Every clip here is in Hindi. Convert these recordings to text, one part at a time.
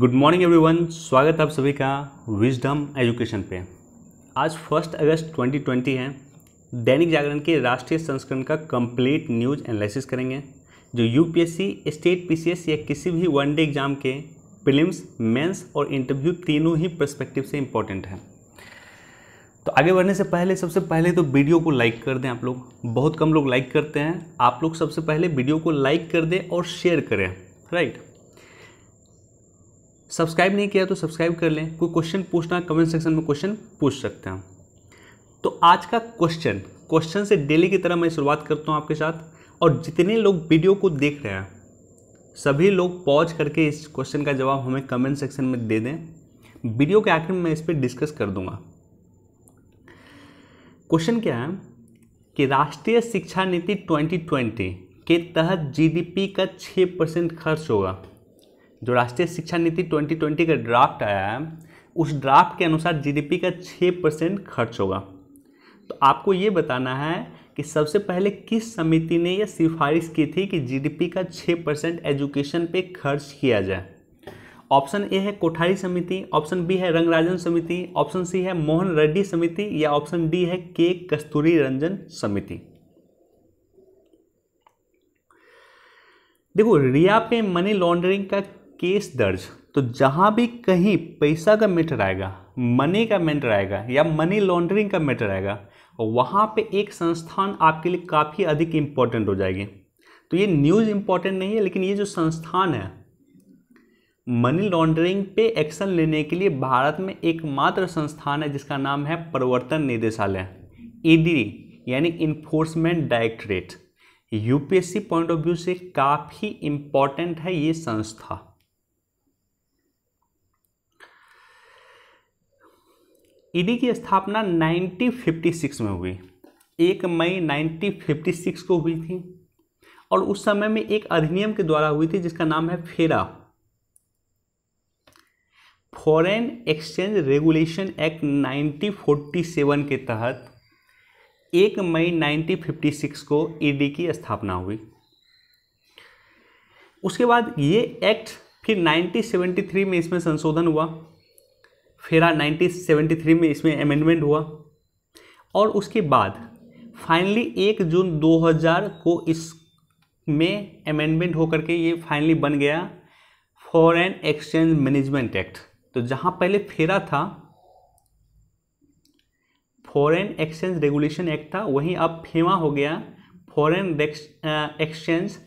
गुड मॉर्निंग एवरीवन स्वागत है आप सभी का विजडम एजुकेशन पे आज फर्स्ट अगस्त 2020 है दैनिक जागरण के राष्ट्रीय संस्करण का कंप्लीट न्यूज एनालिसिस करेंगे जो यूपीएससी स्टेट पीसीएस या किसी भी वन डे एग्जाम के प्रिलिम्स मेंस और इंटरव्यू तीनों ही पर्सपेक्टिव से इंपॉर्टेंट है तो आगे बढ़ने से पहले सबसे पहले तो वीडियो को लाइक कर दें आप लोग बहुत कम लोग लाइक करते हैं आप लोग सबसे पहले वीडियो को लाइक कर दें और शेयर करें राइट सब्सक्राइब नहीं किया तो सब्सक्राइब कर लें कोई क्वेश्चन पूछना कमेंट सेक्शन में क्वेश्चन पूछ सकते हैं तो आज का क्वेश्चन क्वेश्चन से डेली की तरह मैं शुरुआत करता हूँ आपके साथ और जितने लोग वीडियो को देख रहे हैं सभी लोग पॉज करके इस क्वेश्चन का जवाब हमें कमेंट सेक्शन में दे दें वीडियो के आखिर में मैं इस पर डिस्कस कर दूंगा क्वेश्चन क्या है कि राष्ट्रीय शिक्षा नीति 2020 के तहत जीडीपी का 6 परसेंट खर्च होगा जो राष्ट्रीय शिक्षा नीति 2020 का ड्राफ्ट आया है उस ड्राफ्ट के अनुसार जीडीपी का छः परसेंट खर्च होगा तो आपको ये बताना है कि सबसे पहले किस समिति ने यह सिफारिश की थी कि जीडीपी का छः परसेंट एजुकेशन पे खर्च किया जाए ऑप्शन ए है कोठारी समिति ऑप्शन बी है रंगराजन समिति ऑप्शन सी है मोहन रेड्डी समिति या ऑप्शन डी है के कस्तूरी रंजन समिति देखो रिया पे मनी लॉन्ड्रिंग का केस दर्ज तो जहाँ भी कहीं पैसा का मैटर आएगा मनी का मैटर आएगा या मनी लॉन्ड्रिंग का मैटर आएगा वहाँ पे एक संस्थान आपके लिए काफ़ी अधिक इम्पोर्टेंट हो जाएगी तो ये न्यूज़ इम्पोर्टेंट नहीं है लेकिन ये जो संस्थान है मनी लॉन्ड्रिंग पे एक्शन लेने के लिए भारत में एकमात्र संस्थान है जिसका नाम है प्रवर्तन निदेशालय ईडी e यानी enforcement directorate UPSC point of view से काफ़ी इम्पोर्टेंट है ये संस्था ईडी की स्थापना 1956 में हुई एक मई 1956 को हुई थी और उस समय में एक अधिनियम के द्वारा हुई थी जिसका नाम है फेरा फॉरेन एक्सचेंज रेगुलेशन एक्ट 1947 के तहत एक मई 1956 को ईडी की स्थापना हुई उसके बाद ये एक्ट फिर 1973 में इसमें संशोधन हुआ फेरा 1973 में इसमें अमेंडमेंट हुआ और उसके बाद फाइनली एक जून 2000 को इस में अमेंडमेंट होकर के ये फाइनली बन गया फॉरेन एक्सचेंज मैनेजमेंट एक्ट तो जहाँ पहले फेरा था फॉरेन एक्सचेंज रेगुलेशन एक्ट था वहीं अब फेमा हो गया फॉरेन एक्सचेंज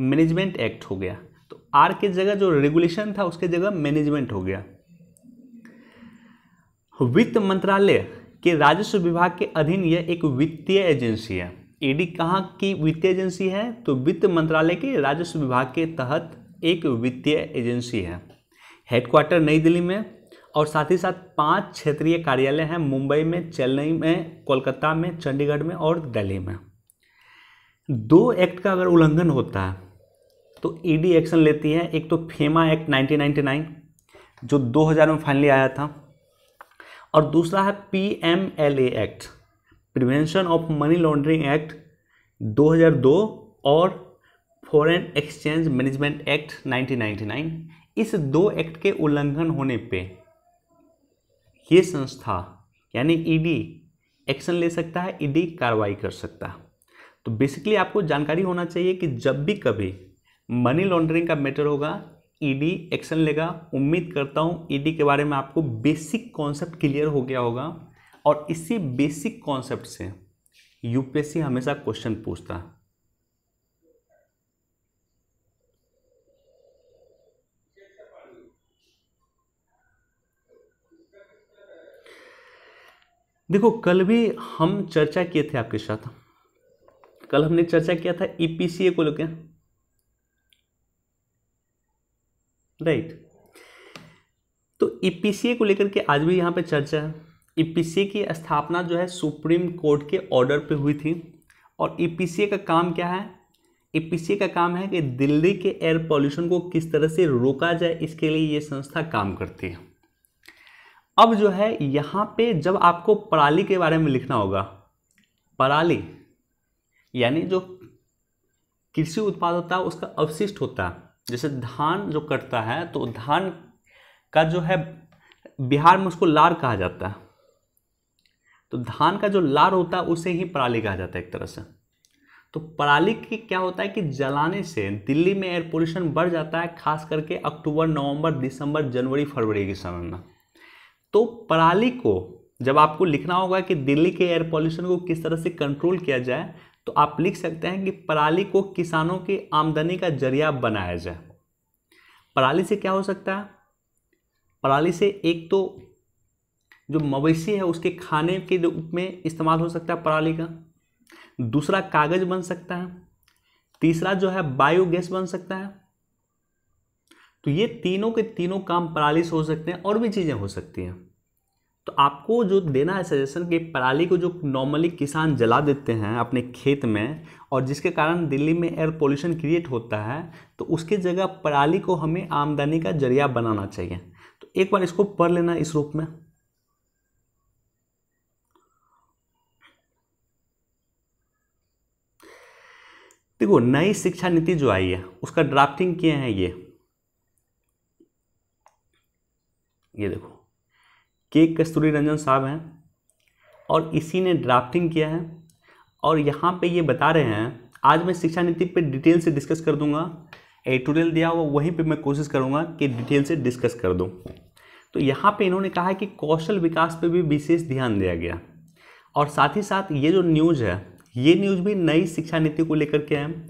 मैनेजमेंट एक्ट हो गया तो आर के जगह जो रेगुलेशन था उसके जगह मैनेजमेंट हो गया वित्त मंत्रालय के राजस्व विभाग के अधीन यह एक वित्तीय एजेंसी है ईडी e कहाँ की वित्तीय एजेंसी है तो वित्त मंत्रालय के राजस्व विभाग के तहत एक वित्तीय एजेंसी है हेडक्वार्टर नई दिल्ली में और साथ ही साथ पांच क्षेत्रीय कार्यालय हैं मुंबई में चेन्नई में कोलकाता में चंडीगढ़ में और दिल्ली में दो एक्ट का अगर उल्लंघन होता है तो ईडी e एक्शन लेती है एक तो फेमा एक्ट 1999 जो 2000 में फाइनली आया था और दूसरा है P M L A act prevention of money laundering act 2002 और फॉरेन एक्सचेंज मैनेजमेंट एक्ट 1999 इस दो एक्ट के उल्लंघन होने पे ये संस्था यानी ईडी e एक्शन ले सकता है ईडी e कार्रवाई कर सकता है तो बेसिकली आपको जानकारी होना चाहिए कि जब भी कभी मनी लॉन्ड्रिंग का मैटर होगा ईडी एक्शन लेगा उम्मीद करता हूँ ईडी के बारे में आपको बेसिक कॉन्सेप्ट क्लियर हो गया होगा और इसी बेसिक कॉन्सेप्ट से यूपीएससी हमेशा क्वेश्चन पूछता है देखो कल भी हम चर्चा किए थे आपके साथ कल हमने चर्चा किया था ईपीसीए e को लेकर राइट तो ईपीसीए e को लेकर के आज भी यहाँ पे चर्चा है ईपीसीए e की स्थापना जो है सुप्रीम कोर्ट के ऑर्डर पे हुई थी और ईपीसीए e का काम क्या है ईपीसीए का काम है कि दिल्ली के एयर पॉल्यूशन को किस तरह से रोका जाए इसके लिए ये संस्था काम करती है अब जो है यहाँ पे जब आपको पराली के बारे में लिखना होगा पराली यानी जो कृषि उत्पाद होता है उसका अवशिष्ट होता है जैसे धान जो कटता है तो धान का जो है बिहार में उसको लार कहा जाता है तो धान का जो लार होता है उसे ही पराली कहा जाता है एक तरह से तो पराली की क्या होता है कि जलाने से दिल्ली में एयर पोल्यूशन बढ़ जाता है खास करके अक्टूबर नवंबर दिसंबर जनवरी फरवरी के समय में तो पराली को जब आपको लिखना होगा कि दिल्ली के एयर पॉल्यूशन को किस तरह से कंट्रोल किया जाए तो आप लिख सकते हैं कि पराली को किसानों की आमदनी का जरिया बनाया जाए पराली से क्या हो सकता है पराली से एक तो जो मवेशी है उसके खाने के रूप में इस्तेमाल हो सकता है पराली का दूसरा कागज बन सकता है तीसरा जो है बायोगैस बन सकता है तो ये तीनों के तीनों काम पराली से हो सकते हैं और भी चीज़ें हो सकती हैं तो आपको जो देना है सजेशन कि पराली को जो नॉर्मली किसान जला देते हैं अपने खेत में और जिसके कारण दिल्ली में एयर पोल्यूशन क्रिएट होता है तो उसके जगह पराली को हमें आमदनी का जरिया बनाना चाहिए तो एक बार इसको पढ़ लेना इस रूप में देखो नई शिक्षा नीति जो आई है उसका ड्राफ्टिंग किए हैं ये ये देखो के कस्तूरी रंजन साहब हैं और इसी ने ड्राफ्टिंग किया है और यहाँ पे ये बता रहे हैं आज मैं शिक्षा नीति पे डिटेल से डिस्कस कर दूंगा एडिटोरियल दिया हुआ वहीं पे मैं कोशिश करूँगा कि डिटेल से डिस्कस कर दूँ तो यहाँ पे इन्होंने कहा है कि कौशल विकास पे भी विशेष ध्यान दिया गया और साथ ही साथ ये जो न्यूज़ है ये न्यूज़ भी नई शिक्षा नीति को लेकर के हैं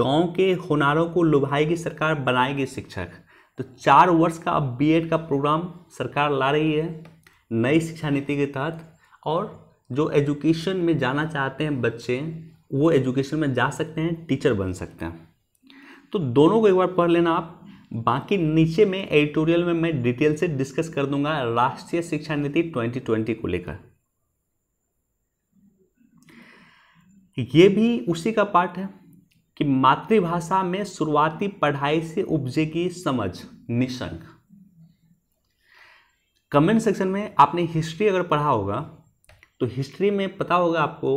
गाँव के हुनारों को लुभाएगी सरकार बनाएगी शिक्षक तो चार वर्ष का अब बी का प्रोग्राम सरकार ला रही है नई शिक्षा नीति के तहत और जो एजुकेशन में जाना चाहते हैं बच्चे वो एजुकेशन में जा सकते हैं टीचर बन सकते हैं तो दोनों को एक बार पढ़ लेना आप बाकी नीचे में एडिटोरियल में मैं डिटेल से डिस्कस कर दूंगा राष्ट्रीय शिक्षा नीति 2020 को लेकर ये भी उसी का पार्ट है कि मातृभाषा में शुरुआती पढ़ाई से उपजेगी समझ निशंक कमेंट सेक्शन में आपने हिस्ट्री अगर पढ़ा होगा तो हिस्ट्री में पता होगा आपको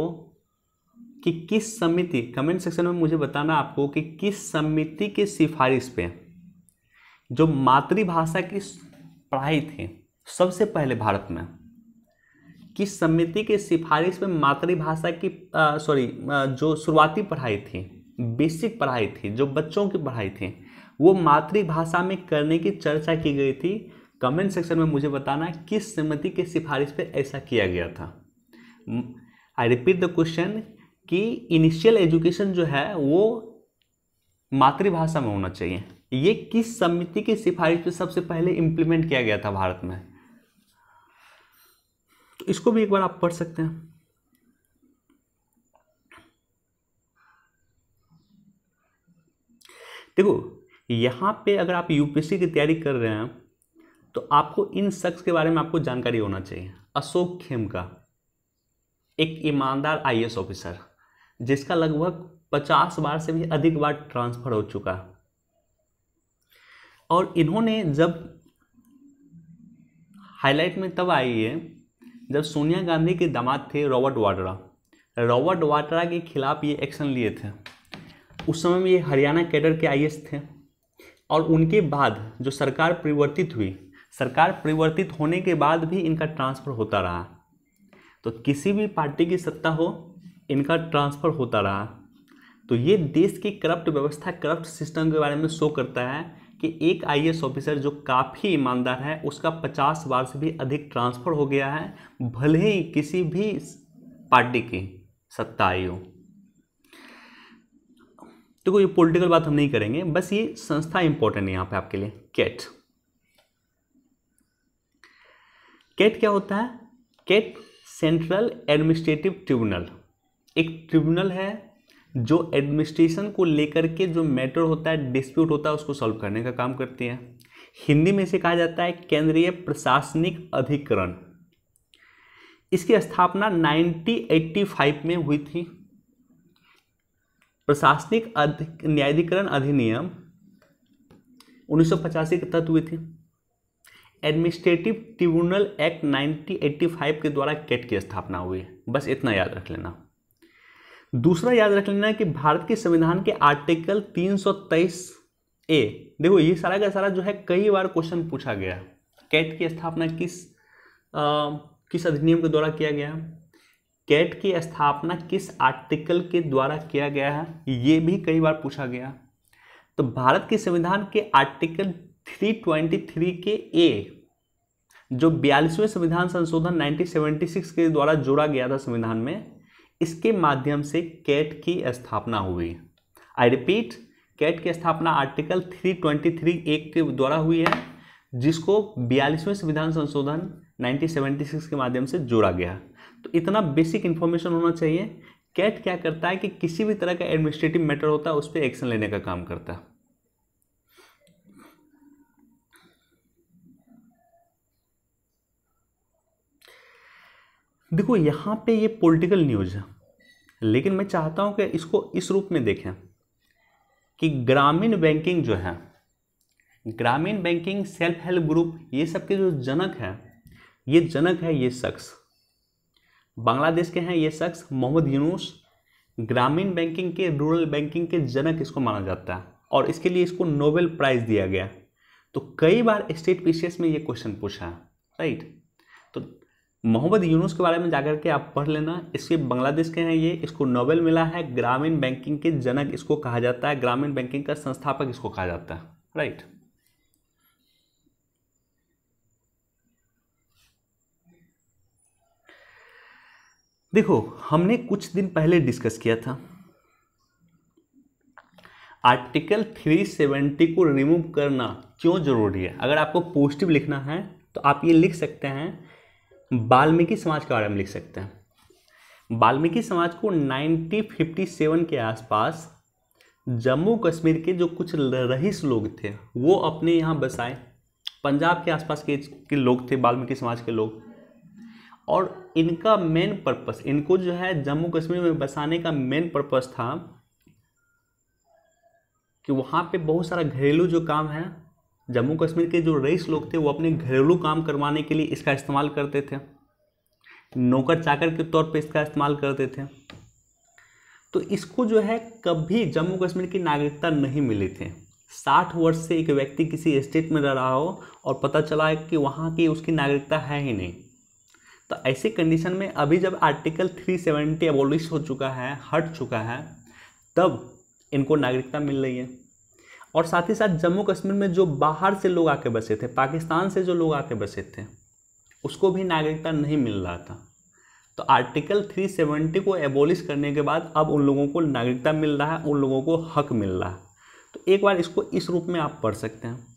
कि किस समिति कमेंट सेक्शन में मुझे बताना आपको कि किस समिति की सिफारिश पे जो मातृभाषा की पढ़ाई थी सबसे पहले भारत में किस समिति के सिफारिश पे मातृभाषा की सॉरी जो शुरुआती पढ़ाई थी बेसिक पढ़ाई थी जो बच्चों की पढ़ाई थी वो मातृभाषा में करने की चर्चा की गई थी कमेंट सेक्शन में मुझे बताना किस समिति के सिफारिश पे ऐसा किया गया था आई रिपीट द क्वेश्चन कि इनिशियल एजुकेशन जो है वो मातृभाषा में होना चाहिए ये किस समिति की सिफारिश पे सबसे पहले इम्प्लीमेंट किया गया था भारत में तो इसको भी एक बार आप पढ़ सकते हैं देखो यहां पे अगर आप यूपीएससी की तैयारी कर रहे हैं तो आपको इन शख्स के बारे में आपको जानकारी होना चाहिए अशोक खेमका एक ईमानदार आई ऑफिसर जिसका लगभग पचास बार से भी अधिक बार ट्रांसफर हो चुका और इन्होंने जब हाईलाइट में तब आई है जब सोनिया गांधी के दामाद थे रॉबर्ट वाड्रा रॉबर्ट वाड्रा के खिलाफ ये एक्शन लिए थे उस समय में ये हरियाणा कैडर के आईएएस थे और उनके बाद जो सरकार परिवर्तित हुई सरकार परिवर्तित होने के बाद भी इनका ट्रांसफ़र होता रहा तो किसी भी पार्टी की सत्ता हो इनका ट्रांसफ़र होता रहा तो ये देश की करप्ट व्यवस्था करप्ट सिस्टम के बारे में शो करता है कि एक आईएएस ऑफिसर जो काफ़ी ईमानदार है उसका पचास बार से भी अधिक ट्रांसफ़र हो गया है भले ही किसी भी पार्टी की सत्ता आई हो देखो तो ये पॉलिटिकल बात हम नहीं करेंगे बस ये संस्था इंपॉर्टेंट है यहाँ पे आपके लिए कैट केट क्या होता है केट सेंट्रल एडमिनिस्ट्रेटिव ट्रिब्यूनल एक ट्रिब्यूनल है जो एडमिनिस्ट्रेशन को लेकर के जो मैटर होता है डिस्प्यूट होता है उसको सॉल्व करने का काम करती है हिंदी में इसे कहा जाता है केंद्रीय प्रशासनिक अधिकरण इसकी स्थापना 1985 में हुई थी प्रशासनिक न्यायाधिकरण अधिनियम उन्नीस के तहत हुई थी एडमिनिस्ट्रेटिव ट्रिब्यूनल एक्ट 1985 के द्वारा कैट की स्थापना हुई है बस इतना याद रख लेना दूसरा याद रख लेना कि भारत के संविधान के आर्टिकल 323 ए देखो ये सारा का सारा जो है कई बार क्वेश्चन पूछा गया कैट की स्थापना किस आ, किस अधिनियम के द्वारा किया गया कैट की स्थापना किस आर्टिकल के द्वारा किया गया है ये भी कई बार पूछा गया तो भारत के संविधान के आर्टिकल 323 के ए जो बयालीसवें संविधान संशोधन 1976 के द्वारा जोड़ा गया था संविधान में इसके माध्यम से कैट की स्थापना हुई आई रिपीट कैट की स्थापना आर्टिकल 323 ए के द्वारा हुई है जिसको बयालीसवें संविधान संशोधन 1976 के माध्यम से जोड़ा गया तो इतना बेसिक इन्फॉर्मेशन होना चाहिए कैट क्या करता है कि किसी भी तरह का एडमिनिस्ट्रेटिव मैटर होता है उस पर एक्शन लेने का काम करता है देखो यहाँ पे ये पॉलिटिकल न्यूज़ है लेकिन मैं चाहता हूँ कि इसको इस रूप में देखें कि ग्रामीण बैंकिंग जो है ग्रामीण बैंकिंग सेल्फ हेल्प ग्रुप ये सब के जो जनक हैं ये जनक है ये शख्स बांग्लादेश के हैं ये शख्स मोहम्मद यूनुस ग्रामीण बैंकिंग के रूरल बैंकिंग के जनक इसको माना जाता है और इसके लिए इसको नोबेल प्राइज़ दिया गया तो कई बार स्टेट पीसीएस में ये क्वेश्चन पूछा है राइट तो मोहम्मद यूनुस के बारे में जाकर के आप पढ़ लेना इसके बांग्लादेश के हैं ये इसको नोबेल मिला है ग्रामीण बैंकिंग के जनक इसको कहा जाता है ग्रामीण बैंकिंग का संस्थापक इसको कहा जाता है राइट देखो हमने कुछ दिन पहले डिस्कस किया था आर्टिकल 370 को रिमूव करना क्यों जरूरी है अगर आपको पॉजिटिव लिखना है तो आप ये लिख सकते हैं वाल्मीकि समाज के बारे में लिख सकते हैं वाल्मीकि समाज को 1957 के आसपास जम्मू कश्मीर के जो कुछ रईस लोग थे वो अपने यहाँ बसाए पंजाब के आसपास के, के लोग थे वाल्मीकि समाज के लोग और इनका मेन पर्पस इनको जो है जम्मू कश्मीर में बसाने का मेन पर्पस था कि वहाँ पे बहुत सारा घरेलू जो काम है जम्मू कश्मीर के जो रईस लोग थे वो अपने घरेलू काम करवाने के लिए इसका इस्तेमाल करते थे नौकर चाकर के तौर पे इसका इस्तेमाल करते थे तो इसको जो है कभी जम्मू कश्मीर की नागरिकता नहीं मिली थी साठ वर्ष से एक व्यक्ति किसी स्टेट में रह रहा हो और पता चला कि वहाँ की उसकी नागरिकता है ही नहीं तो ऐसे कंडीशन में अभी जब आर्टिकल 370 सेवेंटी हो चुका है हट चुका है तब इनको नागरिकता मिल रही है और साथ ही साथ जम्मू कश्मीर में जो बाहर से लोग आके बसे थे पाकिस्तान से जो लोग आके बसे थे उसको भी नागरिकता नहीं मिल रहा था तो आर्टिकल 370 को एबोलिश करने के बाद अब उन लोगों को नागरिकता मिल रहा है उन लोगों को हक मिल रहा है तो एक बार इसको इस रूप में आप पढ़ सकते हैं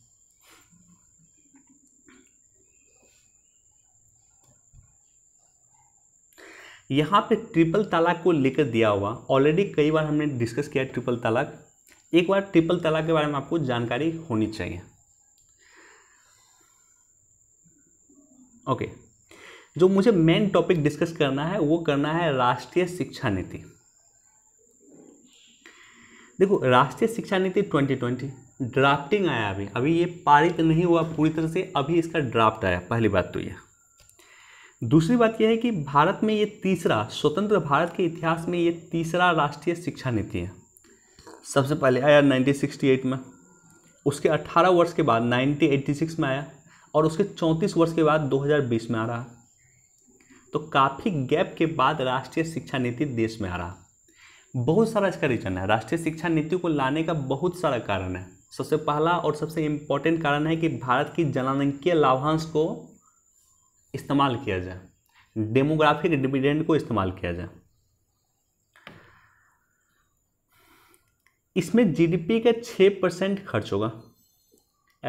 यहाँ पे ट्रिपल तलाक को लेकर दिया हुआ ऑलरेडी कई बार हमने डिस्कस किया ट्रिपल तलाक एक बार ट्रिपल तलाक के बारे में आपको जानकारी होनी चाहिए ओके जो मुझे मेन टॉपिक डिस्कस करना है वो करना है राष्ट्रीय शिक्षा नीति देखो राष्ट्रीय शिक्षा नीति 2020 ड्राफ्टिंग आया अभी अभी ये पारित नहीं हुआ पूरी तरह से अभी इसका ड्राफ्ट आया पहली बात तो यह दूसरी बात यह है कि भारत में ये तीसरा स्वतंत्र भारत के इतिहास में ये तीसरा राष्ट्रीय शिक्षा नीति है सबसे पहले आया 1968 में उसके 18 वर्ष के बाद 1986 में आया और उसके 34 वर्ष के बाद 2020 में आ रहा तो काफ़ी गैप के बाद राष्ट्रीय शिक्षा नीति देश में आ रहा बहुत सारा इसका रीज़न है राष्ट्रीय शिक्षा नीति को लाने का बहुत सारा कारण है सबसे पहला और सबसे इम्पोर्टेंट कारण है कि भारत की जनांकीय लाभांश को इस्तेमाल किया जाए डेमोग्राफिक डिविडेंड को इस्तेमाल किया जाए इसमें जीडीपी का छः परसेंट खर्च होगा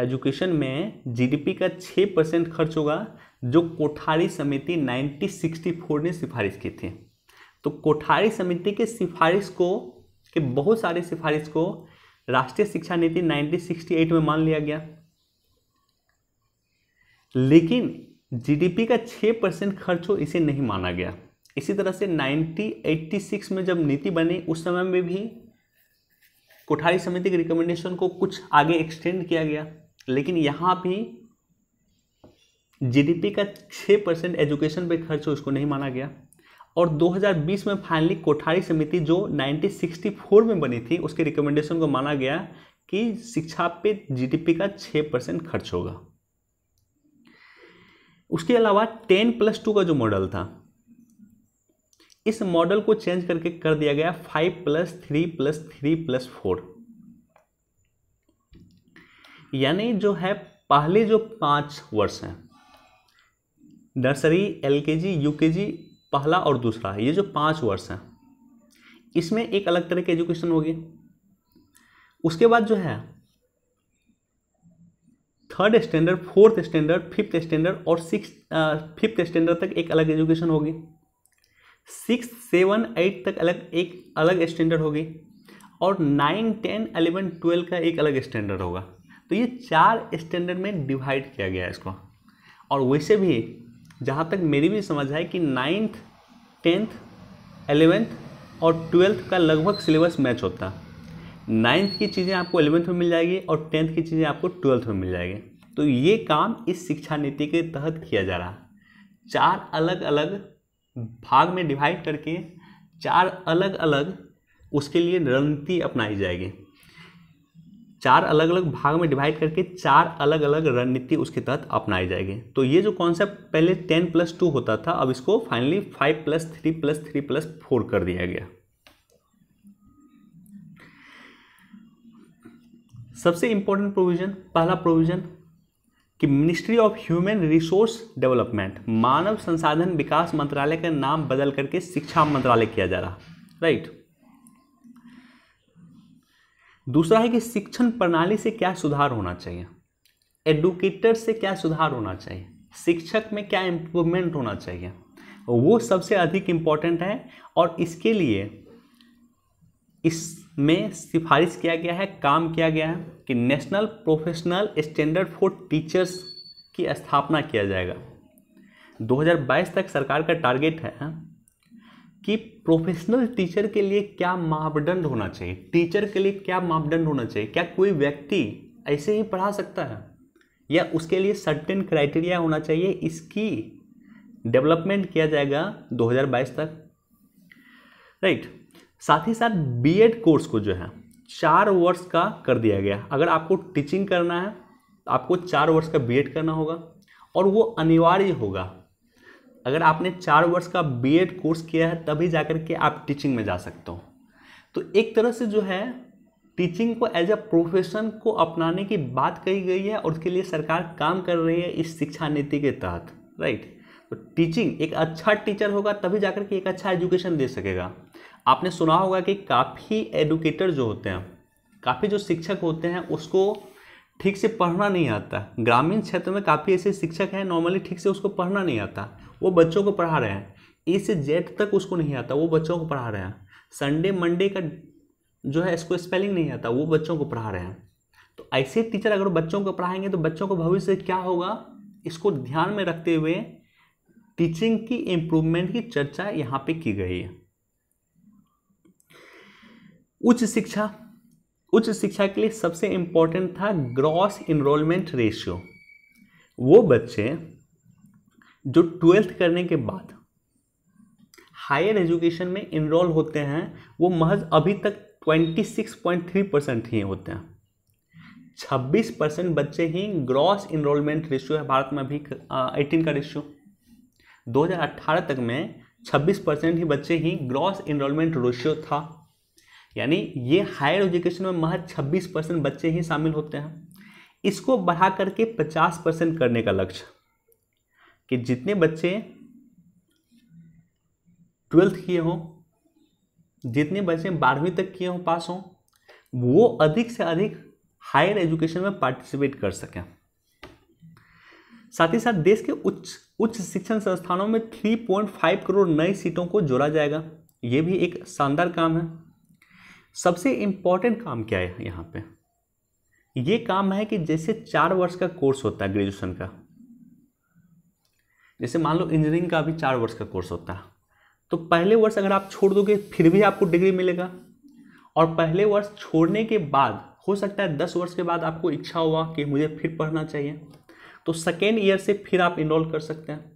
एजुकेशन में जीडीपी का छः परसेंट खर्च होगा जो कोठारी समिति 1964 ने सिफारिश की थी तो कोठारी समिति के सिफारिश को के बहुत सारे सिफारिश को राष्ट्रीय शिक्षा नीति 1968 में मान लिया गया लेकिन जीडीपी का छः परसेंट खर्च हो इसे नहीं माना गया इसी तरह से 1986 में जब नीति बनी उस समय में भी कोठारी समिति के रिकमेंडेशन को कुछ आगे एक्सटेंड किया गया लेकिन यहाँ भी जीडीपी का छः परसेंट एजुकेशन पे खर्च हो उसको नहीं माना गया और 2020 में फाइनली कोठारी समिति जो 1964 में बनी थी उसके रिकमेंडेशन को माना गया कि शिक्षा पे जीडीपी का 6 परसेंट खर्च होगा उसके अलावा 10 प्लस टू का जो मॉडल था इस मॉडल को चेंज करके कर दिया गया five plus three plus three plus four यानी जो है पहले जो पांच वर्ष हैं नर्सरी एलकेजी यूकेजी पहला और दूसरा है ये जो पांच वर्ष हैं इसमें एक अलग तरह की एजुकेशन होगी उसके बाद जो है third standard fourth standard fifth standard और सिक्स फिफ्थ स्टैंडर्ड तक एक अलग एजुकेशन होगी सिक्स सेवन एट तक अलग एक अलग स्टैंडर्ड होगी और नाइन टेन अलेवन ट्वेल्व का एक अलग स्टैंडर्ड होगा तो ये चार स्टैंडर्ड में डिवाइड किया गया है इसको और वैसे भी जहाँ तक मेरी भी समझ है कि नाइन्थ टेंथ एलेवेंथ और ट्वेल्थ का लगभग सिलेबस मैच होता नाइन्थ की चीज़ें आपको एलेवेंथ में मिल जाएगी और टेंथ की चीज़ें आपको ट्वेल्थ में मिल जाएगी तो ये काम इस शिक्षा नीति के तहत किया जा रहा चार अलग अलग हम्म। भाग में डिवाइड करके चार अलग अलग उसके लिए रणनीति अपनाई जाएगी चार अलग अलग भाग में डिवाइड करके चार अलग अलग रणनीति उसके तहत अपनाई जाएगी तो ये जो कॉन्सेप्ट पहले टेन प्लस टू होता था अब इसको finally five plus three plus three plus four कर दिया गया सबसे इंपॉर्टेंट प्रोविजन पहला प्रोविजन कि ministry of human resource development मानव संसाधन विकास मंत्रालय का नाम बदल करके शिक्षा मंत्रालय किया जा रहा राइट दूसरा है कि शिक्षण प्रणाली से क्या सुधार होना चाहिए एडुकेटर से क्या सुधार होना चाहिए शिक्षक में क्या इम्प्रूवमेंट होना चाहिए वो सबसे अधिक इम्पॉर्टेंट है और इसके लिए इसमें सिफारिश किया गया है काम किया गया है कि national professional standard for teachers की स्थापना किया जाएगा 2022 तक सरकार का टारगेट है कि प्रोफेशनल टीचर के लिए क्या मापदंड होना चाहिए टीचर के लिए क्या मापदंड होना चाहिए क्या कोई व्यक्ति ऐसे ही पढ़ा सकता है या उसके लिए सर्टेन क्राइटेरिया होना चाहिए इसकी डेवलपमेंट किया जाएगा 2022 तक राइट right. साथ ही साथ बीएड कोर्स को जो है चार वर्ष का कर दिया गया अगर आपको टीचिंग करना है तो आपको चार वर्ष का बीएड करना होगा और वो अनिवार्य होगा अगर आपने चार वर्ष का बीएड कोर्स किया है तभी कर के आप टीचिंग में जा सकते हो तो एक तरह से जो है टीचिंग को एज अ प्रोफेशन को अपनाने की बात कही गई है और उसके लिए सरकार काम कर रही है इस शिक्षा नीति के तहत राइट तो टीचिंग एक अच्छा टीचर होगा तभी जाकर के एक अच्छा एजुकेशन दे सकेगा आपने सुना होगा कि काफ़ी एडुकेटर जो होते हैं काफ़ी जो शिक्षक होते हैं उसको ठीक से पढ़ना नहीं आता ग्रामीण क्षेत्र में काफ़ी ऐसे शिक्षक हैं नॉर्मली ठीक से उसको पढ़ना नहीं आता वो बच्चों को पढ़ा रहे हैं ए से जेड तक उसको नहीं आता वो बच्चों को पढ़ा रहे हैं संडे मंडे का जो है इसको स्पेलिंग नहीं आता वो बच्चों को पढ़ा रहे हैं तो ऐसे टीचर अगर बच्चों को पढ़ाएंगे तो बच्चों को भविष्य क्या होगा इसको ध्यान में रखते हुए टीचिंग की इम्प्रूवमेंट की चर्चा यहाँ पे की गई है उच्च शिक्षा उच्च शिक्षा के लिए सबसे इम्पोर्टेंट था ग्रॉस इनरोलमेंट रेशियो वो बच्चे जो ट्वेल्थ करने के बाद हायर एजुकेशन में इनरोल होते हैं वो महज अभी तक 26.3 परसेंट ही होते हैं 26 परसेंट बच्चे ही ग्रॉस इनरोलमेंट रेशियो है भारत में अभी एटीन का रेशियो 2018 तक में 26 परसेंट ही बच्चे ही ग्रॉस इनरोलमेंट रेशियो था यानी ये हायर एजुकेशन में महज 26 परसेंट बच्चे ही शामिल होते हैं इसको बढ़ा करके 50 परसेंट करने का लक्ष्य कि जितने बच्चे ट्वेल्थ किए हों जितने बच्चे बारहवीं तक किए हों पास हों वो अधिक से अधिक हायर एजुकेशन में पार्टिसिपेट कर सकें साथ ही साथ देश के उच्च उच्च शिक्षण संस्थानों में 3.5 करोड़ नई सीटों को जोड़ा जाएगा ये भी एक शानदार काम है सबसे इम्पॉर्टेंट काम क्या है यहाँ पे ये काम है कि जैसे चार वर्ष का कोर्स होता है ग्रेजुएशन का जैसे मान लो इंजीनियरिंग का भी चार वर्ष का कोर्स होता है तो पहले वर्ष अगर आप छोड़ दोगे फिर भी आपको डिग्री मिलेगा और पहले वर्ष छोड़ने के बाद हो सकता है दस वर्ष के बाद आपको इच्छा हुआ कि मुझे फिर पढ़ना चाहिए तो सेकेंड ईयर से फिर आप इनरोल कर सकते हैं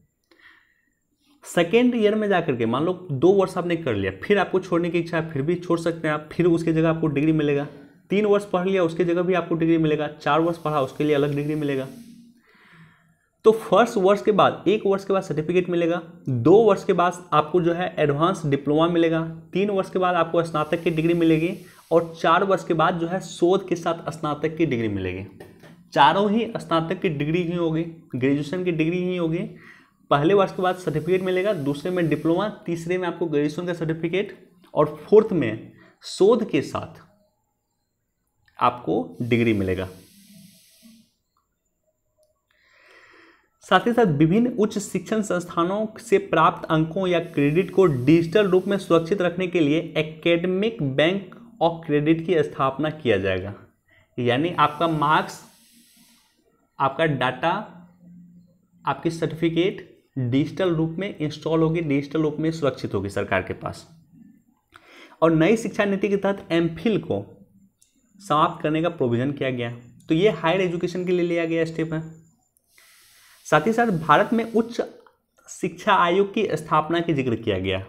सेकेंड ईयर में जाकर के मान लो दो वर्ष आपने कर लिया फिर आपको छोड़ने की इच्छा है फिर भी छोड़ सकते हैं आप फिर उसके जगह आपको डिग्री मिलेगा तीन वर्ष पढ़ लिया उसकी जगह भी आपको डिग्री मिलेगा चार वर्ष पढ़ा उसके लिए अलग डिग्री मिलेगा तो फर्स्ट वर्ष के बाद एक वर्ष के बाद सर्टिफिकेट मिलेगा दो वर्ष के बाद आपको जो है एडवांस डिप्लोमा मिलेगा तीन वर्ष के बाद आपको स्नातक की डिग्री मिलेगी और चार वर्ष के बाद जो है शोध के साथ स्नातक की डिग्री मिलेगी चारों ही स्नातक की डिग्री ही होगी ग्रेजुएशन की डिग्री ही होगी पहले वर्ष के बाद सर्टिफिकेट मिलेगा दूसरे में डिप्लोमा तीसरे में आपको ग्रेजुएशन का सर्टिफिकेट और फोर्थ में शोध के साथ आपको डिग्री मिलेगा साथ ही साथ विभिन्न उच्च शिक्षण संस्थानों से प्राप्त अंकों या क्रेडिट को डिजिटल रूप में सुरक्षित रखने के लिए एकेडमिक बैंक ऑफ क्रेडिट की स्थापना किया जाएगा यानी आपका मार्क्स आपका डाटा आपकी सर्टिफिकेट डिजिटल रूप में इंस्टॉल होगी डिजिटल रूप में सुरक्षित होगी सरकार के पास और नई शिक्षा नीति के तहत एम को समाप्त करने का प्रोविज़न किया गया तो ये हायर एजुकेशन के लिए लिया गया स्टेप है साथ ही साथ भारत में उच्च शिक्षा आयोग की स्थापना की जिक्र किया गया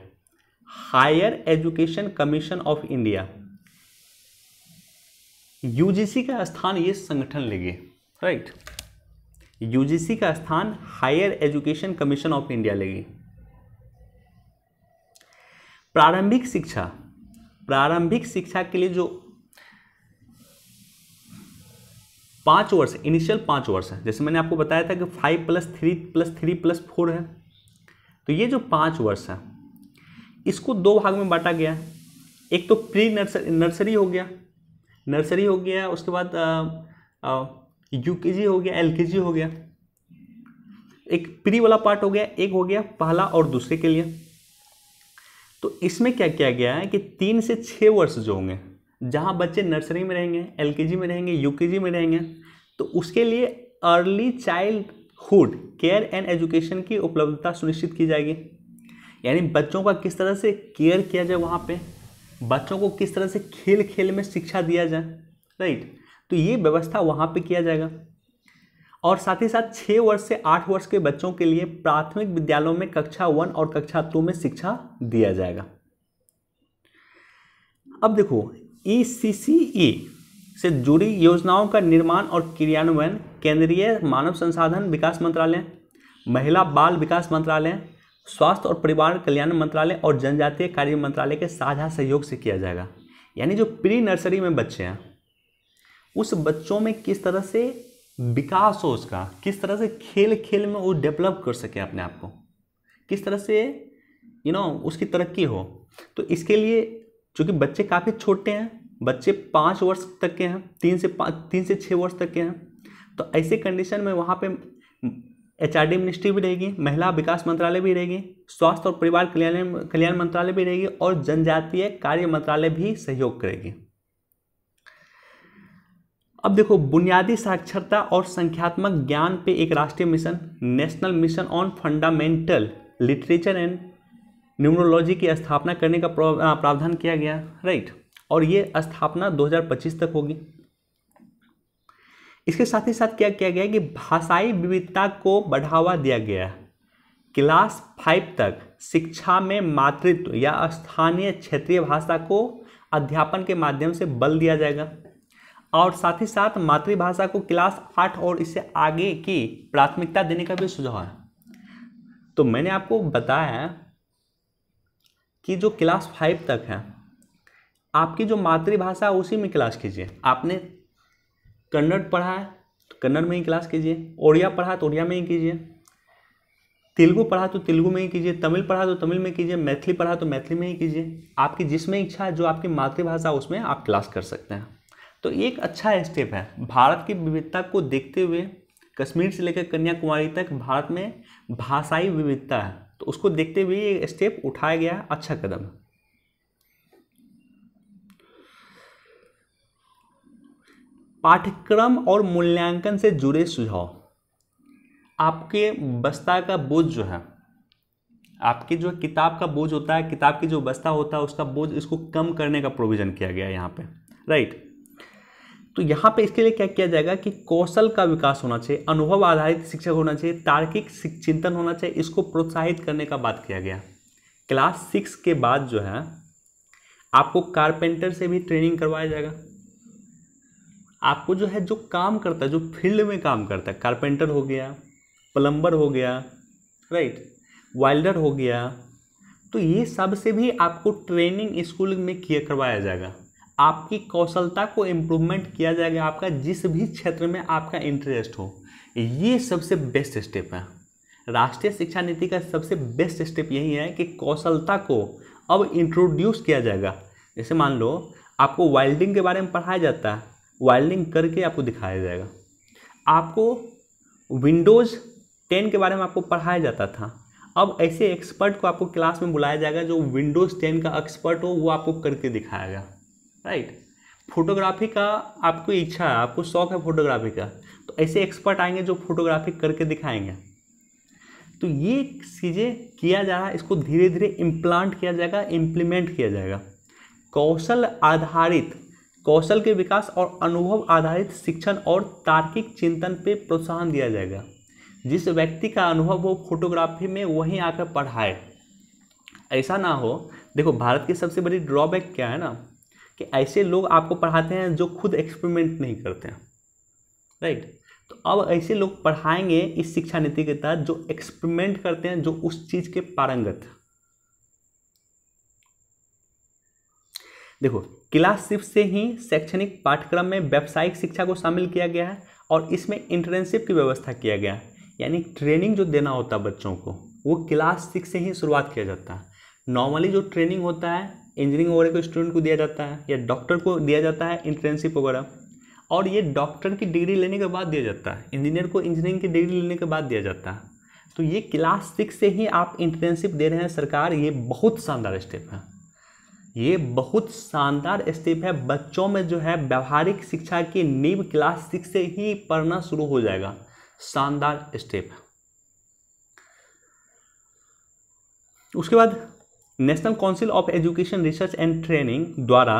higher education commission of India UGC का स्थान ये संगठन लेंगे राइट right. यूजीसी का स्थान higher education commission of India लेगी प्रारंभिक शिक्षा प्रारंभिक शिक्षा के लिए जो पांच वर्ष इनिशियल पांच वर्ष है जैसे मैंने आपको बताया था कि five plus three plus three plus four है तो ये जो पाँच वर्ष है इसको दो भाग में बांटा गया एक तो प्री नर्सरी नर्सरी हो गया नर्सरी हो गया उसके बाद यू हो गया एल हो गया एक प्री वाला पार्ट हो गया एक हो गया पहला और दूसरे के लिए तो इसमें क्या किया गया है कि तीन से छः वर्ष जो होंगे जहाँ बच्चे नर्सरी में रहेंगे एलकेजी में रहेंगे यूकेजी में रहेंगे तो उसके लिए early childhood care and education की उपलब्धता सुनिश्चित की जाएगी यानी बच्चों का किस तरह से केयर किया जाए वहाँ पे बच्चों को किस तरह से खेल खेल में शिक्षा दिया जाए राइट तो ये व्यवस्था वहाँ पे किया जाएगा और साथ ही साथ छः वर्ष से आठ वर्ष के बच्चों के लिए प्राथमिक विद्यालयों में कक्षा वन और कक्षा टू में शिक्षा दिया जाएगा अब देखो ई e e से जुड़ी योजनाओं का निर्माण और क्रियान्वयन केंद्रीय मानव संसाधन विकास मंत्रालय महिला बाल विकास मंत्रालय स्वास्थ्य और परिवार कल्याण मंत्रालय और जनजातीय कार्य मंत्रालय के साझा सहयोग से किया जाएगा यानी जो प्री नर्सरी में बच्चे हैं उस बच्चों में किस तरह से विकास हो उसका किस तरह से खेल खेल में वो डेवलप कर सके अपने आप को किस तरह से यू you नो know, उसकी तरक्की हो तो इसके लिए चूँकि बच्चे काफ़ी छोटे हैं बच्चे पाँच वर्ष तक के हैं तीन से पाँच तीन से छः वर्ष तक के हैं तो ऐसे कंडीशन में वहाँ पे एच आर डी मिनिस्ट्री भी रहेगी महिला विकास मंत्रालय भी रहेगी स्वास्थ्य और परिवार कल्याण कल्याण मंत्रालय भी रहेगी और जनजातीय कार्य मंत्रालय भी सहयोग करेगी अब देखो बुनियादी साक्षरता और संख्यात्मक ज्ञान पे एक राष्ट्रीय mission national mission on fundamental literature and numerology की स्थापना करने का प्रावधान किया गया राइट और ये स्थापना 2025 तक होगी इसके साथ ही साथ क्या किया गया कि भाषाई विविधता को बढ़ावा दिया गया क्लास फाइव तक शिक्षा में मातृत्व या स्थानीय क्षेत्रीय भाषा को अध्यापन के माध्यम से बल दिया जाएगा और साथ ही साथ मातृभाषा को क्लास आठ और इससे आगे की प्राथमिकता देने का भी सुझाव है तो मैंने आपको बताया कि जो क्लास फाइव तक है आपकी जो मातृभाषा उसी में क्लास कीजिए आपने कन्नड़ पढ़ा है तो कन्नड़ में ही क्लास कीजिए ओडिया पढ़ा तो ओडिया में ही कीजिए तेलुगु पढ़ा तो तेलुगु में ही कीजिए तमिल पढ़ा तो तमिल में कीजिए मैथिली पढ़ा तो मैथिली में ही कीजिए आपकी जिसमें इच्छा है जो आपकी मातृभाषा उसमें आप क्लास कर सकते हैं तो एक अच्छा स्टेप है भारत की विविधता को देखते हुए कश्मीर से लेकर कन्याकुमारी तक भारत में भाषाई विविधता है तो उसको देखते हुए ये स्टेप उठाया गया अच्छा कदम पाठ्यक्रम और मूल्यांकन से जुड़े सुझाव आपके बस्ता का बोझ जो है आपकी जो किताब का बोझ होता है किताब की जो बस्ता होता है उसका बोझ इसको कम करने का प्रोविज़न किया गया है यहाँ पे राइट तो यहाँ पे इसके लिए क्या किया जाएगा कि कौशल का विकास होना चाहिए अनुभव आधारित शिक्षक होना चाहिए तार्किक चिंतन होना चाहिए इसको प्रोत्साहित करने का बात किया गया क्लास सिक्स के बाद जो है आपको कारपेंटर से भी ट्रेनिंग करवाया जाएगा आपको जो है जो काम करता है जो फील्ड में काम करता है कारपेंटर हो गया प्लम्बर हो गया राइट वाइल्डर हो गया तो ये सब से भी आपको ट्रेनिंग स्कूल में किया करवाया जाएगा आपकी कौशलता को इम्प्रूवमेंट किया जाएगा आपका जिस भी क्षेत्र में आपका इंटरेस्ट हो ये सबसे बेस्ट स्टेप है राष्ट्रीय शिक्षा नीति का सबसे बेस्ट स्टेप यही है कि कौशलता को अब इंट्रोड्यूस किया जाएगा जैसे मान लो आपको वाइल्डिंग के बारे में पढ़ाया जाता है वाइल्डिंग करके आपको दिखाया जाएगा आपको विंडोज़ टेन के बारे में आपको पढ़ाया जाता था अब ऐसे एक्सपर्ट को आपको क्लास में बुलाया जाएगा जो विंडोज़ टेन का एक्सपर्ट हो वो आपको करके दिखाएगा राइट फोटोग्राफी का आपको इच्छा है आपको शौक है फोटोग्राफी का तो ऐसे एक्सपर्ट आएंगे जो फोटोग्राफी करके दिखाएंगे तो ये चीज़ें किया जा रहा है इसको धीरे धीरे इम्प्लांट किया जाएगा इम्प्लीमेंट किया जाएगा कौशल आधारित कौशल के विकास और अनुभव आधारित शिक्षण और तार्किक चिंतन पे प्रोत्साहन दिया जाएगा जिस व्यक्ति का अनुभव हो फोटोग्राफी में वहीं आकर पढ़ाए ऐसा ना हो देखो भारत की सबसे बड़ी ड्रॉबैक क्या है ना कि ऐसे लोग आपको पढ़ाते हैं जो खुद एक्सपेरिमेंट नहीं करते हैं राइट right? तो अब ऐसे लोग पढ़ाएंगे इस शिक्षा नीति के तहत जो एक्सपेरिमेंट करते हैं जो उस चीज के पारंगत देखो क्लास सिक्स से ही शैक्षणिक पाठ्यक्रम में व्यावसायिक शिक्षा को शामिल किया गया है और इसमें इंटर्नशिप की व्यवस्था किया गया है यानी ट्रेनिंग जो देना होता है बच्चों को वो क्लास सिक्स से ही शुरुआत किया जाता है नॉर्मली जो ट्रेनिंग होता है इंजीनियरिंग वगैरह को स्टूडेंट को दिया जाता है या डॉक्टर को दिया जाता है इंटर्नशिप वगैरह और ये डॉक्टर की डिग्री लेने के बाद दिया जाता है इंजीनियर को इंजीनियरिंग की डिग्री लेने के बाद दिया जाता है तो ये क्लास सिक्स से ही आप इंटर्नशिप दे रहे हैं सरकार ये बहुत शानदार स्टेप है ये बहुत शानदार स्टेप है बच्चों में जो है व्यवहारिक शिक्षा की नींव क्लास सिक्स से ही पढ़ना शुरू हो जाएगा शानदार स्टेप उसके बाद national council of education research and training द्वारा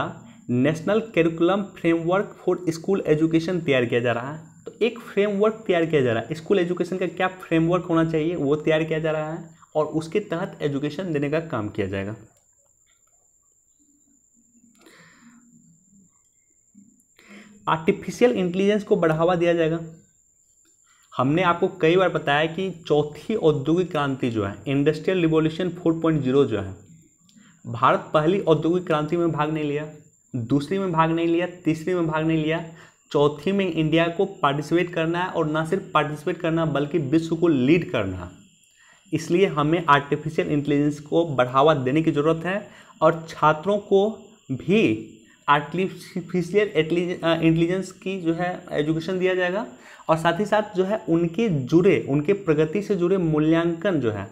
national curriculum framework for school education तैयार किया जा रहा है तो एक फ्रेमवर्क तैयार किया जा रहा है स्कूल एजुकेशन का क्या फ्रेमवर्क होना चाहिए वो तैयार किया जा रहा है और उसके तहत एजुकेशन देने का काम किया जाएगा आर्टिफिशियल इंटेलिजेंस को बढ़ावा दिया जाएगा हमने आपको कई बार बताया कि चौथी औद्योगिक क्रांति जो है इंडस्ट्रियल रिवोल्यूशन 4.0 जो है भारत पहली औद्योगिक क्रांति में भाग नहीं लिया दूसरी में भाग नहीं लिया तीसरी में भाग नहीं लिया चौथी में इंडिया को पार्टिसिपेट करना है और ना सिर्फ पार्टिसिपेट करना बल्कि विश्व को लीड करना इसलिए हमें आर्टिफिशियल इंटेलिजेंस को बढ़ावा देने की ज़रूरत है और छात्रों को भी आर्टिफिशियल इंटेलिजेंस की जो है एजुकेशन दिया जाएगा और साथ ही साथ जो है उनके जुड़े उनके प्रगति से जुड़े मूल्यांकन जो है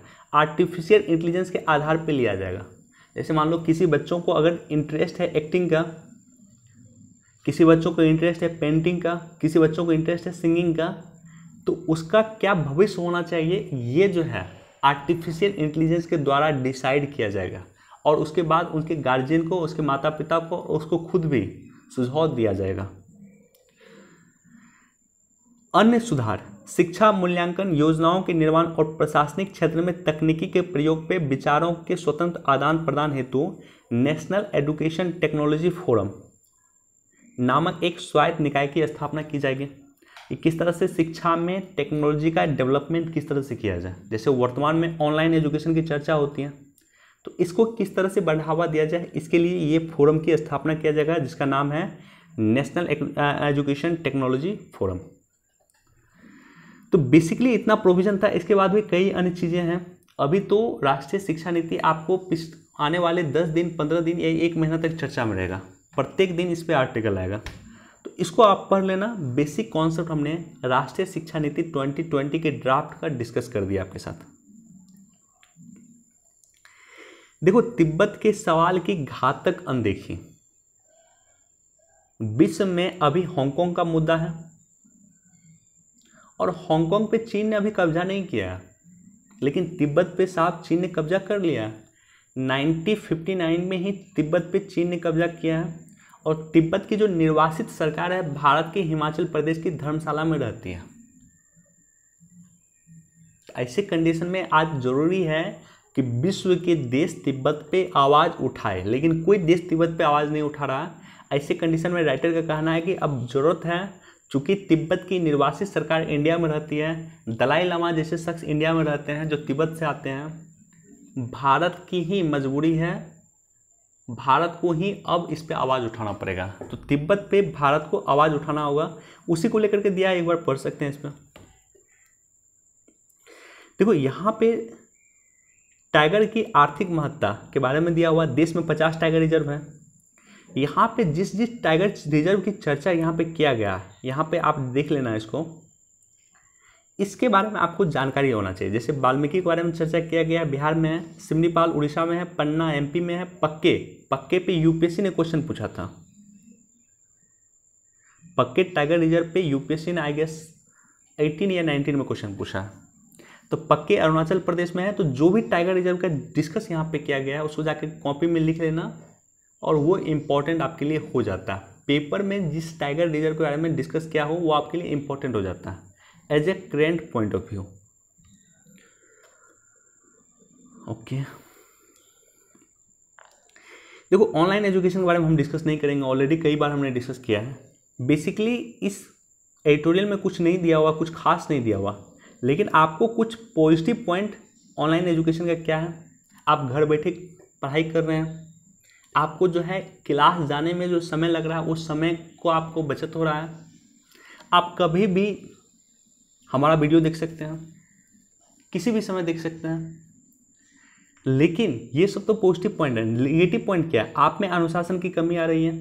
आर्टिफिशियल इंटेलिजेंस के आधार पर लिया जाएगा जैसे मान लो किसी बच्चों को अगर इंटरेस्ट है एक्टिंग का किसी बच्चों को इंटरेस्ट है पेंटिंग का किसी बच्चों को इंटरेस्ट है सिंगिंग का तो उसका क्या भविष्य होना चाहिए ये जो है आर्टिफिशियल इंटेलिजेंस के द्वारा डिसाइड किया जाएगा और उसके बाद उनके गार्जियन को उसके माता पिता को उसको खुद भी सुझाव दिया जाएगा अन्य सुधार शिक्षा मूल्यांकन योजनाओं के निर्माण और प्रशासनिक क्षेत्र में तकनीकी के प्रयोग पे विचारों के स्वतंत्र आदान प्रदान हेतु नेशनल एजुकेशन टेक्नोलॉजी फोरम नामक एक स्वायत्त निकाय की स्थापना की जाएगी कि किस तरह से शिक्षा में टेक्नोलॉजी का डेवलपमेंट किस तरह से किया जाए जैसे वर्तमान में ऑनलाइन एजुकेशन की चर्चा होती है तो इसको किस तरह से बढ़ावा दिया जाए इसके लिए ये फोरम की स्थापना किया जाएगा जिसका नाम है नेशनल एजुकेशन टेक्नोलॉजी फोरम तो बेसिकली इतना प्रोविज़न था इसके बाद भी कई अन्य चीज़ें हैं अभी तो राष्ट्रीय शिक्षा नीति आपको पिछ आने वाले दस दिन पंद्रह दिन या एक महीना तक चर्चा में रहेगा प्रत्येक दिन इस पर आर्टिकल आएगा तो इसको आप पढ़ लेना बेसिक कॉन्सेप्ट हमने राष्ट्रीय शिक्षा नीति 2020 के ड्राफ्ट का डिस्कस कर दिया आपके साथ देखो तिब्बत के सवाल की घातक अनदेखी विश्व में अभी हांगकांग का मुद्दा है और हांगकांग पे चीन ने अभी कब्जा नहीं किया लेकिन तिब्बत पे साफ चीन ने कब्जा कर लिया 1959 में ही तिब्बत पे चीन ने कब्जा किया और तिब्बत की जो निर्वासित सरकार है भारत के हिमाचल प्रदेश की धर्मशाला में रहती है ऐसे कंडीशन में आज जरूरी है कि विश्व के देश तिब्बत पे आवाज़ उठाए लेकिन कोई देश तिब्बत पे आवाज़ नहीं उठा रहा ऐसे कंडीशन में राइटर का कहना है कि अब ज़रूरत है चूँकि तिब्बत की निर्वासित सरकार इंडिया में रहती है दलाई लामा जैसे शख्स इंडिया में रहते हैं जो तिब्बत से आते हैं भारत की ही मजबूरी है भारत को ही अब इस पे आवाज़ उठाना पड़ेगा तो तिब्बत पे भारत को आवाज़ उठाना होगा उसी को लेकर के दिया एक बार पढ़ सकते हैं इसमें देखो यहाँ पे टाइगर की आर्थिक महत्ता के बारे में दिया हुआ देश में पचास टाइगर रिजर्व है यहाँ पे जिस जिस टाइगर रिजर्व की चर्चा यहाँ पे किया गया है यहाँ पे आप देख लेना इसको इसके बारे में आपको जानकारी होना चाहिए जैसे वाल्मीकि के बारे में चर्चा किया गया बिहार में है सिमनीपाल उड़ीसा में है पन्ना एमपी में है पक्के पक्के पे यूपीएससी ने क्वेश्चन पूछा था पक्के टाइगर रिजर्व पे यूपीएससी ने आई गेस एटीन या नाइनटीन में क्वेश्चन पूछा तो पक्के अरुणाचल प्रदेश में है तो जो भी टाइगर रिजर्व का डिस्कस यहाँ पे किया गया है उसको जाके कॉपी में लिख लेना और वो इम्पॉर्टेंट आपके लिए हो जाता है पेपर में जिस टाइगर रिजर्व के बारे में डिस्कस किया हो वो आपके लिए इम्पॉर्टेंट हो जाता है as a current point of view okay देखो ऑनलाइन एजुकेशन के बारे में हम डिस्कस नहीं करेंगे ऑलरेडी कई बार हमने डिस्कस किया है बेसिकली इस एडिटोरियल में कुछ नहीं दिया हुआ कुछ खास नहीं दिया हुआ लेकिन आपको कुछ पॉजिटिव पॉइंट ऑनलाइन एजुकेशन का क्या है आप घर बैठे पढ़ाई कर रहे हैं आपको जो है क्लास जाने में जो समय लग रहा है उस समय को आपको बचत हो रहा है आप कभी भी हमारा वीडियो देख सकते हैं किसी भी समय देख सकते हैं लेकिन ये सब तो पॉजिटिव पॉइंट है निगेटिव पॉइंट क्या है आप में अनुशासन की कमी आ रही है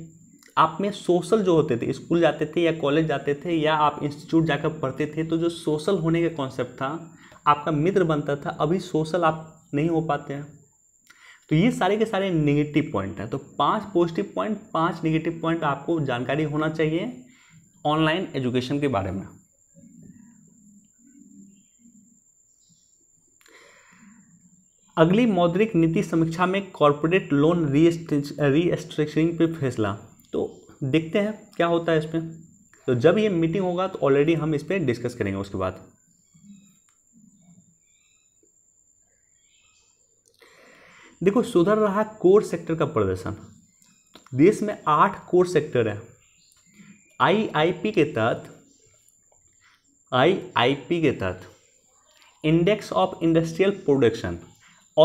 आप में सोशल जो होते थे स्कूल जाते थे या कॉलेज जाते थे या आप इंस्टीट्यूट जाकर पढ़ते थे तो जो सोशल होने का कॉन्सेप्ट था आपका मित्र बनता था अभी सोशल आप नहीं हो पाते हैं तो ये सारे के सारे नेगेटिव पॉइंट हैं तो पांच पॉजिटिव पॉइंट पांच नेगेटिव पॉइंट आपको जानकारी होना चाहिए ऑनलाइन एजुकेशन के बारे में अगली मौद्रिक नीति समीक्षा में कॉरपोरेट लोन रीस्ट्रक्चरिंग पे फैसला तो देखते हैं क्या होता है इसमें तो जब ये मीटिंग होगा तो ऑलरेडी हम इस पर डिस्कस करेंगे उसके बाद देखो सुधर रहा है कोर सेक्टर का प्रदर्शन देश में आठ कोर सेक्टर हैं आईआईपी के तहत आईआईपी के तहत इंडेक्स ऑफ इंडस्ट्रियल प्रोडक्शन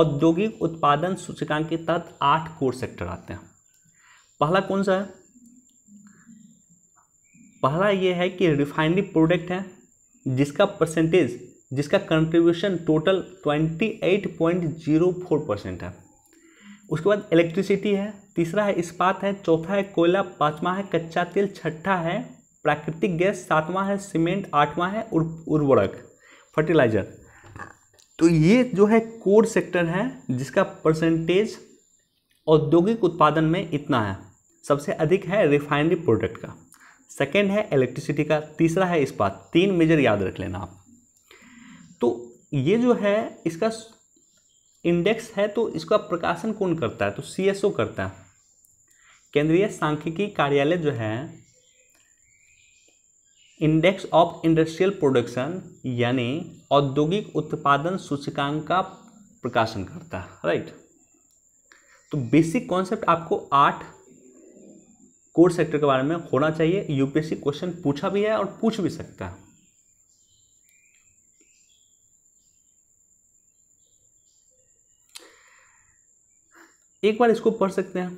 औद्योगिक उत्पादन सूचकांक के तहत आठ कोर सेक्टर आते हैं पहला कौन सा है पहला ये है कि रिफाइनरी प्रोडक्ट है जिसका परसेंटेज जिसका कंट्रीब्यूशन टोटल 28.04 परसेंट है उसके बाद इलेक्ट्रिसिटी है तीसरा है इस्पात है चौथा है कोयला पाँचवा है कच्चा तेल छठा है प्राकृतिक गैस सातवां है सीमेंट आठवां है उर्वरक फर्टिलाइजर तो ये जो है कोर सेक्टर है जिसका परसेंटेज औद्योगिक उत्पादन में इतना है सबसे अधिक है रिफाइनरी प्रोडक्ट का सेकेंड है इलेक्ट्रिसिटी का तीसरा है इस्पात तीन मेजर याद रख लेना आप तो ये जो है इसका इंडेक्स है तो इसका प्रकाशन कौन करता है तो सीएसओ करता है केंद्रीय सांख्यिकी कार्यालय जो है इंडेक्स ऑफ इंडस्ट्रियल प्रोडक्शन यानी औद्योगिक उत्पादन सूचकांक का प्रकाशन करता है राइट तो बेसिक कॉन्सेप्ट आपको आठ कोर सेक्टर के बारे में होना चाहिए यूपीएससी क्वेश्चन पूछा भी है और पूछ भी सकता है एक बार इसको पढ़ सकते हैं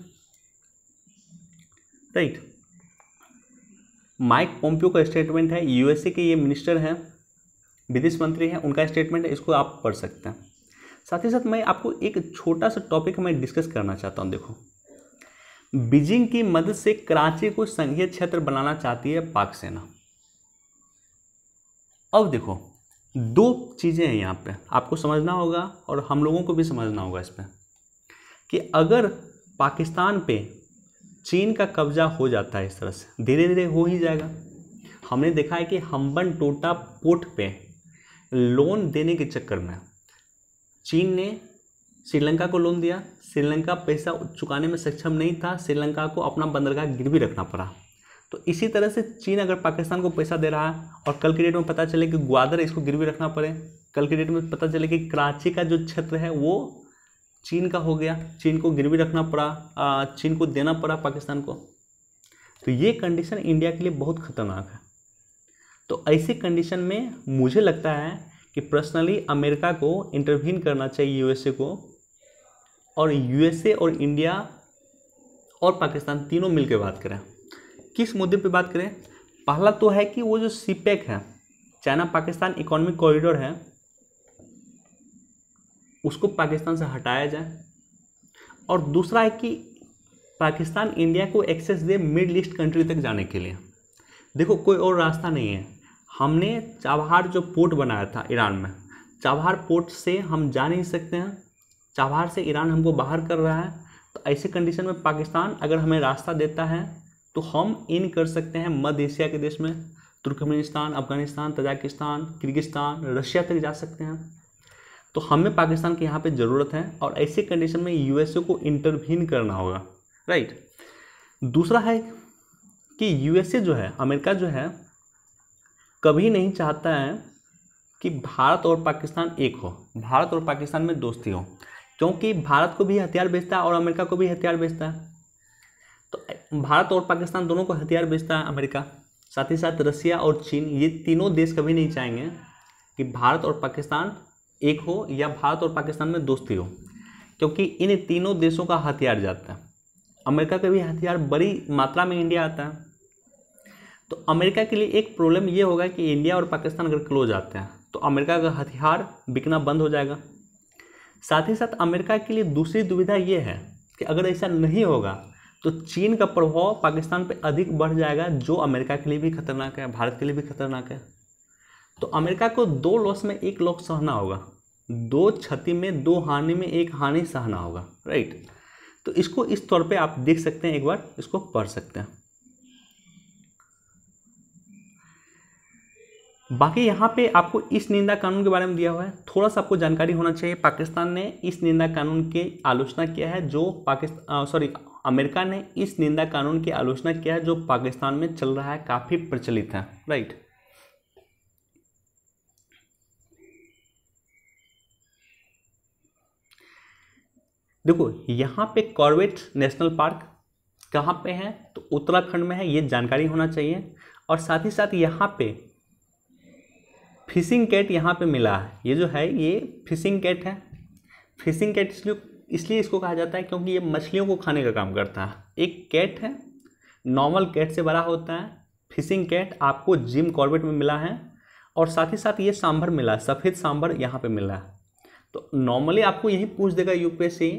राइट माइक पोम्पियो का स्टेटमेंट है यूएसए के ये मिनिस्टर हैं विदेश मंत्री हैं उनका स्टेटमेंट है इसको आप पढ़ सकते हैं साथ ही साथ मैं आपको एक छोटा सा टॉपिक मैं डिस्कस करना चाहता हूं देखो बीजिंग की मदद से कराची को संघीय क्षेत्र बनाना चाहती है पाक सेना अब देखो दो चीज़ें हैं यहां पे आपको समझना होगा और हम लोगों को भी समझना होगा इस पर कि अगर पाकिस्तान पे चीन का कब्जा हो जाता है इस तरह से धीरे धीरे हो ही जाएगा हमने देखा है कि हम्बन टोटा पोर्ट पे लोन देने के चक्कर में चीन ने श्रीलंका को लोन दिया श्रीलंका पैसा चुकाने में सक्षम नहीं था श्रीलंका को अपना बंदरगाह गिरवी रखना पड़ा तो इसी तरह से चीन अगर पाकिस्तान को पैसा दे रहा है और कल की डेट में पता चले कि ग्वादर इसको गिरवी रखना पड़े कल की डेट में पता चले कि कराची का जो क्षेत्र है वो चीन का हो गया चीन को गिरवी रखना पड़ा चीन को देना पड़ा पाकिस्तान को तो ये कंडीशन इंडिया के लिए बहुत खतरनाक है तो ऐसे कंडीशन में मुझे लगता है कि पर्सनली अमेरिका को इंटरवीन करना चाहिए यूएसए को और यूएसए और इंडिया और पाकिस्तान तीनों मिलकर बात करें किस मुद्दे पे बात करें पहला तो है कि वो जो सी e है चाइना पाकिस्तान इकोनॉमिक कॉरिडोर है उसको पाकिस्तान से हटाया जाए और दूसरा है कि पाकिस्तान इंडिया को एक्सेस दे मिड ईस्ट कंट्री तक जाने के लिए देखो कोई और रास्ता नहीं है हमने चाबहार जो पोर्ट बनाया था ईरान में चाबहार पोर्ट से हम जा नहीं सकते हैं चाबहार से ईरान हमको बाहर कर रहा है तो ऐसे कंडीशन में पाकिस्तान अगर हमें रास्ता देता है तो हम इन कर सकते हैं मध्य एशिया के देश में Turkmenistan Afghanistan Tajikistan Kyrgyzstan Russia तक जा सकते हैं तो हमें पाकिस्तान की यहाँ पे ज़रूरत है और ऐसे कंडीशन में यूएसए को इंटरवीन करना होगा राइट दूसरा है कि यूएसए जो है अमेरिका जो है कभी नहीं चाहता है कि भारत और पाकिस्तान एक हो भारत और पाकिस्तान में दोस्ती हो क्योंकि भारत को भी हथियार बेचता है और अमेरिका को भी हथियार बेचता है तो भारत और पाकिस्तान दोनों को हथियार बेचता है अमेरिका साथ ही साथ रसिया और चीन ये तीनों देश कभी नहीं चाहेंगे कि भारत और पाकिस्तान एक हो या भारत और पाकिस्तान में दोस्ती हो क्योंकि इन तीनों देशों का हथियार जाता है अमेरिका का भी हथियार बड़ी मात्रा में इंडिया आता है तो अमेरिका के लिए एक प्रॉब्लम ये होगा कि इंडिया और पाकिस्तान अगर क्लोज आते हैं तो अमेरिका का हथियार बिकना बंद हो जाएगा साथ ही साथ अमेरिका के लिए दूसरी दुविधा ये है कि अगर ऐसा नहीं होगा तो चीन का प्रभाव पाकिस्तान पर अधिक बढ़ जाएगा जो अमेरिका के लिए भी खतरनाक है भारत के लिए भी खतरनाक है तो अमेरिका को दो लॉस में एक लॉस सहना होगा दो क्षति में दो हानि में एक हानि सहना होगा राइट तो इसको इस तौर पे आप देख सकते हैं एक बार इसको पढ़ सकते हैं बाकी यहाँ पे आपको इस निंदा कानून के बारे में दिया हुआ है थोड़ा सा आपको जानकारी होना चाहिए पाकिस्तान ने इस निंदा कानून की आलोचना किया है जो पाकिस्तान सॉरी अमेरिका ने इस निंदा कानून की आलोचना किया है जो पाकिस्तान में चल रहा है काफ़ी प्रचलित है राइट देखो यहाँ पे कॉर्बेट नेशनल पार्क कहाँ पे है तो उत्तराखंड में है ये जानकारी होना चाहिए और साथ ही साथ यहाँ पे फिशिंग कैट यहाँ पे मिला है ये जो है ये फिशिंग कैट है फिशिंग कैट इसलिए इसलिए इसको कहा जाता है क्योंकि ये मछलियों को खाने का काम करता है एक कैट है नॉर्मल कैट से बड़ा होता है फिशिंग कैट आपको जिम कॉर्बेट में मिला है और साथ ही साथ ये सांभर मिला सफ़ेद सांभर यहाँ पे मिला है तो नॉर्मली आपको यही पूछ देगा यूपीएससी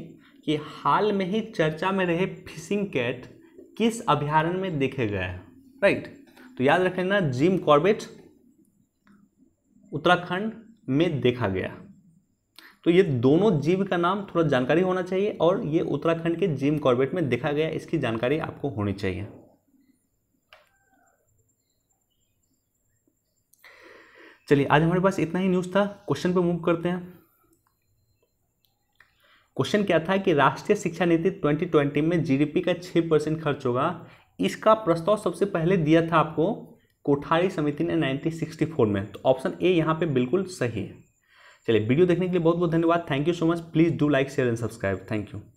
कि हाल में ही चर्चा में रहे फिशिंग कैट किस अभ्यारण्य में देखे गए हैं राइट तो याद रख लेना जिम कॉर्बेट उत्तराखंड में देखा गया तो ये दोनों जीव का नाम थोड़ा जानकारी होना चाहिए और ये उत्तराखंड के जिम कॉर्बेट में देखा गया इसकी जानकारी आपको होनी चाहिए चलिए आज हमारे पास इतना ही न्यूज़ था क्वेश्चन पे मूव करते हैं क्वेश्चन क्या था कि राष्ट्रीय शिक्षा नीति 2020 में जीडीपी का 6 परसेंट खर्च होगा इसका प्रस्ताव सबसे पहले दिया था आपको कोठारी समिति ने 1964 में तो ऑप्शन ए यहाँ पे बिल्कुल सही है चलिए वीडियो देखने के लिए बहुत बहुत धन्यवाद thank you so much please do like share and subscribe thank you